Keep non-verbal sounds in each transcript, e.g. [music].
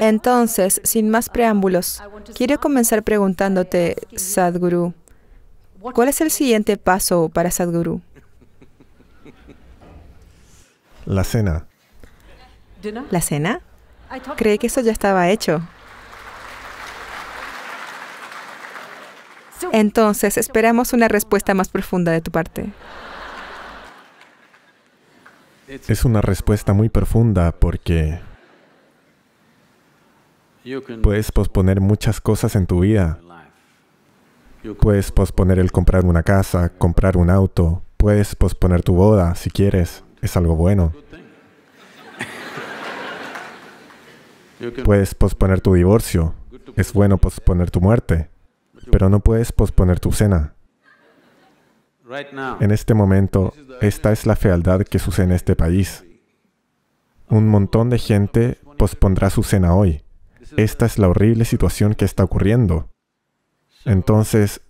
Entonces, sin más preámbulos, quiero comenzar preguntándote, Sadhguru, ¿cuál es el siguiente paso para Sadhguru? La cena. ¿La cena? Creí que eso ya estaba hecho. Entonces, esperamos una respuesta más profunda de tu parte. Es una respuesta muy profunda porque Puedes posponer muchas cosas en tu vida. Puedes posponer el comprar una casa, comprar un auto. Puedes posponer tu boda si quieres. Es algo bueno. [laughs] Puedes posponer tu divorcio. Es bueno posponer tu muerte. Pero no puedes posponer tu cena. En este momento, esta es la fealdad que sucede en este país. Un montón de gente pospondrá su cena hoy esta es la horrible situación que está ocurriendo. Entonces,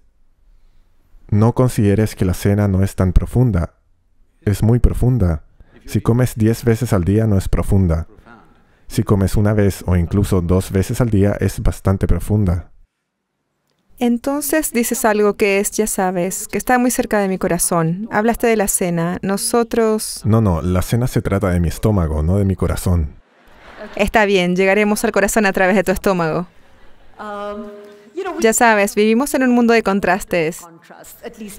no consideres que la cena no es tan profunda. Es muy profunda. Si comes diez veces al día no es profunda. Si comes una vez o incluso dos veces al día es bastante profunda. Entonces dices algo que es, ya sabes, que está muy cerca de mi corazón. Hablaste de la cena. Nosotros... No, no, la cena se trata de mi estómago, no de mi corazón. Está bien, llegaremos al corazón a través de tu estómago. Um, ya sabes, vivimos en un mundo de contrastes,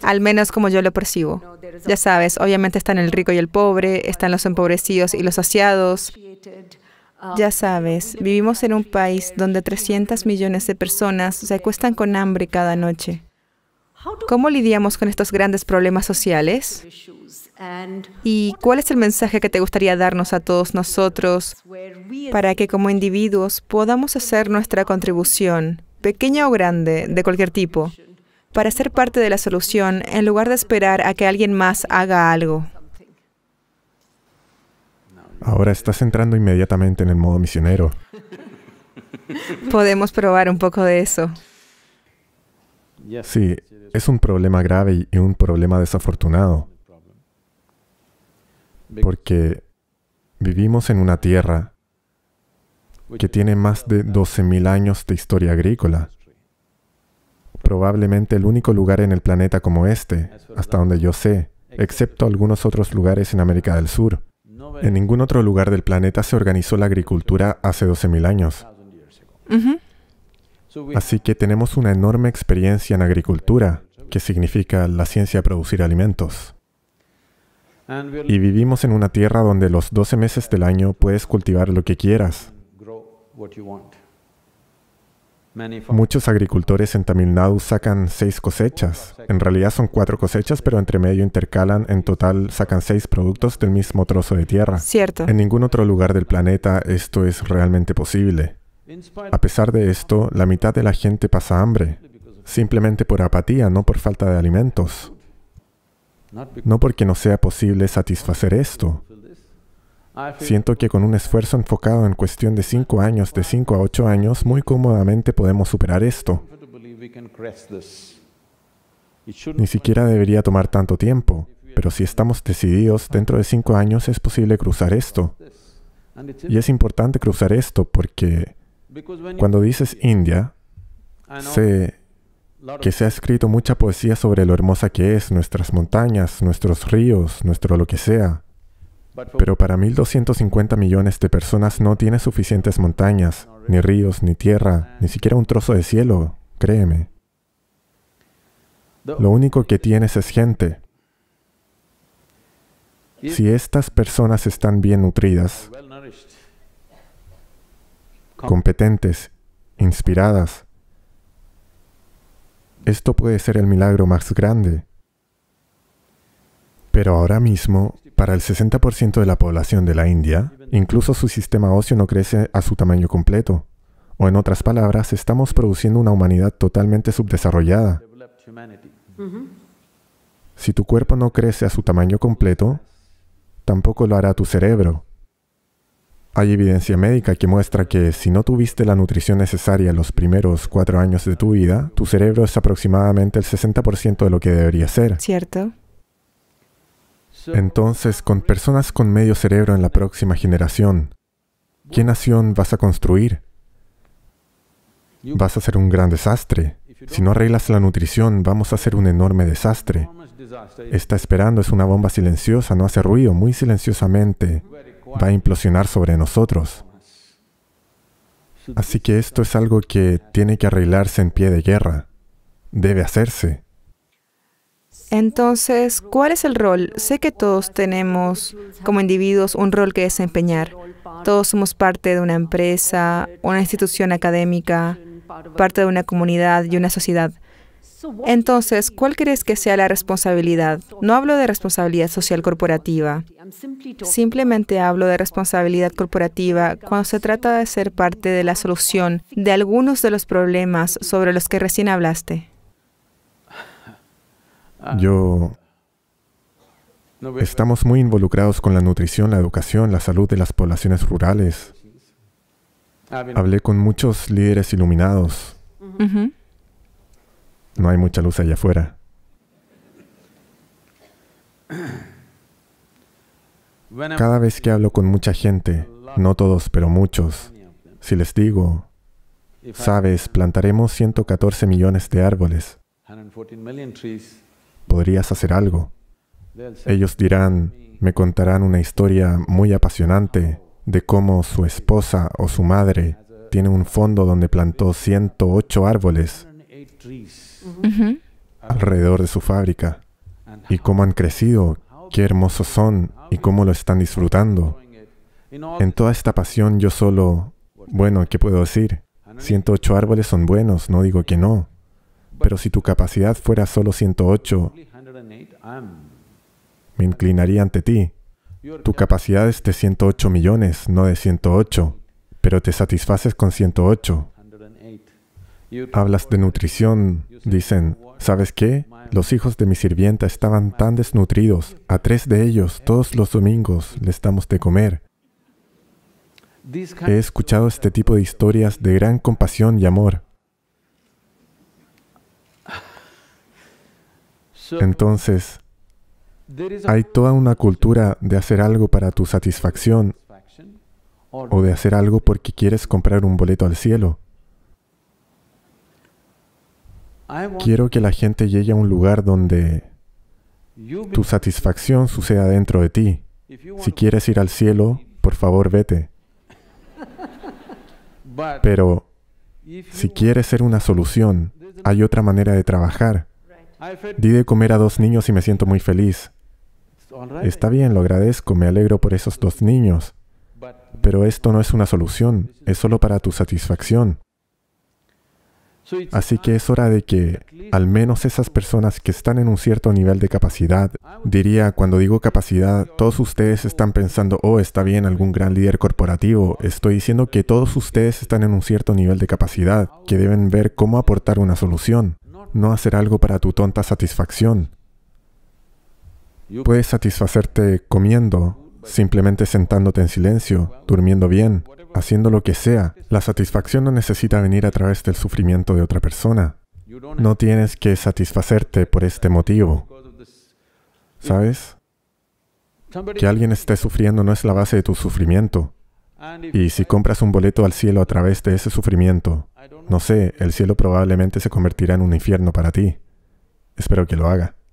al menos como yo lo percibo. Ya sabes, obviamente están el rico y el pobre, están los empobrecidos y los saciados. Um, ya sabes, vivimos en un país donde 300 millones de personas se acuestan con hambre cada noche. ¿Cómo lidiamos con estos grandes problemas sociales? ¿Y cuál es el mensaje que te gustaría darnos a todos nosotros para que como individuos podamos hacer nuestra contribución, pequeña o grande, de cualquier tipo, para ser parte de la solución en lugar de esperar a que alguien más haga algo? Ahora estás entrando inmediatamente en el modo misionero. Podemos probar un poco de eso. Sí, es un problema grave y un problema desafortunado porque vivimos en una tierra que tiene más de 12.000 años de historia agrícola. Probablemente el único lugar en el planeta como este, hasta donde yo sé, excepto algunos otros lugares en América del Sur. En ningún otro lugar del planeta se organizó la agricultura hace 12.000 años. Así que tenemos una enorme experiencia en agricultura, que significa la ciencia de producir alimentos. Y vivimos en una tierra donde los 12 meses del año puedes cultivar lo que quieras. Muchos agricultores en Tamil Nadu sacan seis cosechas. En realidad son cuatro cosechas, pero entre medio intercalan. En total sacan seis productos del mismo trozo de tierra. Cierto. En ningún otro lugar del planeta esto es realmente posible. A pesar de esto, la mitad de la gente pasa hambre, simplemente por apatía, no por falta de alimentos no porque no sea posible satisfacer esto. Siento que con un esfuerzo enfocado en cuestión de cinco años, de cinco a ocho años, muy cómodamente podemos superar esto. Ni siquiera debería tomar tanto tiempo, pero si estamos decididos, dentro de cinco años es posible cruzar esto. Y es importante cruzar esto porque cuando dices India, se que se ha escrito mucha poesía sobre lo hermosa que es, nuestras montañas, nuestros ríos, nuestro lo que sea. Pero para 1.250 millones de personas no tiene suficientes montañas, ni ríos, ni tierra, ni siquiera un trozo de cielo, créeme. Lo único que tienes es gente. Si estas personas están bien nutridas, competentes, inspiradas, esto puede ser el milagro más grande. Pero ahora mismo, para el 60% de la población de la India, incluso su sistema óseo no crece a su tamaño completo. O en otras palabras, estamos produciendo una humanidad totalmente subdesarrollada. Si tu cuerpo no crece a su tamaño completo, tampoco lo hará tu cerebro. Hay evidencia médica que muestra que si no tuviste la nutrición necesaria los primeros cuatro años de tu vida, tu cerebro es aproximadamente el 60% de lo que debería ser. Cierto. Entonces, con personas con medio cerebro en la próxima generación, ¿qué nación vas a construir? Vas a ser un gran desastre. Si no arreglas la nutrición, vamos a ser un enorme desastre. Está esperando, es una bomba silenciosa, no hace ruido, muy silenciosamente va a implosionar sobre nosotros. Así que esto es algo que tiene que arreglarse en pie de guerra. Debe hacerse. Entonces, ¿cuál es el rol? Sé que todos tenemos como individuos un rol que desempeñar. Todos somos parte de una empresa, una institución académica, parte de una comunidad y una sociedad. Entonces, ¿cuál crees que sea la responsabilidad? No hablo de responsabilidad social corporativa. Simplemente hablo de responsabilidad corporativa cuando se trata de ser parte de la solución de algunos de los problemas sobre los que recién hablaste. Yo... Estamos muy involucrados con la nutrición, la educación, la salud de las poblaciones rurales. Ah, Hablé con muchos líderes iluminados. No hay mucha luz allá afuera. Cada vez que hablo con mucha gente, no todos, pero muchos, si les digo, sabes, plantaremos 114 millones de árboles, podrías hacer algo. Ellos dirán, me contarán una historia muy apasionante de cómo su esposa o su madre tiene un fondo donde plantó 108 árboles alrededor de su fábrica y cómo han crecido, qué hermosos son y cómo lo están disfrutando. En toda esta pasión yo solo, bueno, ¿qué puedo decir? 108 árboles son buenos, no digo que no, pero si tu capacidad fuera solo 108, me inclinaría ante ti. Tu capacidad es de 108 millones, no de 108, pero te satisfaces con 108 hablas de nutrición, dicen, ¿sabes qué? Los hijos de mi sirvienta estaban tan desnutridos, a tres de ellos todos los domingos les damos de comer. He escuchado este tipo de historias de gran compasión y amor. Entonces, hay toda una cultura de hacer algo para tu satisfacción o de hacer algo porque quieres comprar un boleto al cielo. Quiero que la gente llegue a un lugar donde tu satisfacción suceda dentro de ti. Si quieres ir al cielo, por favor vete. [laughs] Pero si quieres ser una solución, hay otra manera de trabajar. Di de comer a dos niños y me siento muy feliz. Está bien, lo agradezco, me alegro por esos dos niños. Pero esto no es una solución, es solo para tu satisfacción. Así que es hora de que al menos esas personas que están en un cierto nivel de capacidad, diría, cuando digo capacidad, todos ustedes están pensando, oh, está bien, algún gran líder corporativo. Estoy diciendo que todos ustedes están en un cierto nivel de capacidad, que deben ver cómo aportar una solución, no hacer algo para tu tonta satisfacción. Puedes satisfacerte comiendo, simplemente sentándote en silencio, durmiendo bien, haciendo lo que sea. La satisfacción no necesita venir a través del sufrimiento de otra persona. No tienes que satisfacerte por este motivo. ¿Sabes? Que alguien esté sufriendo no es la base de tu sufrimiento. Y si compras un boleto al cielo a través de ese sufrimiento, no sé, el cielo probablemente se convertirá en un infierno para ti. Espero que lo haga.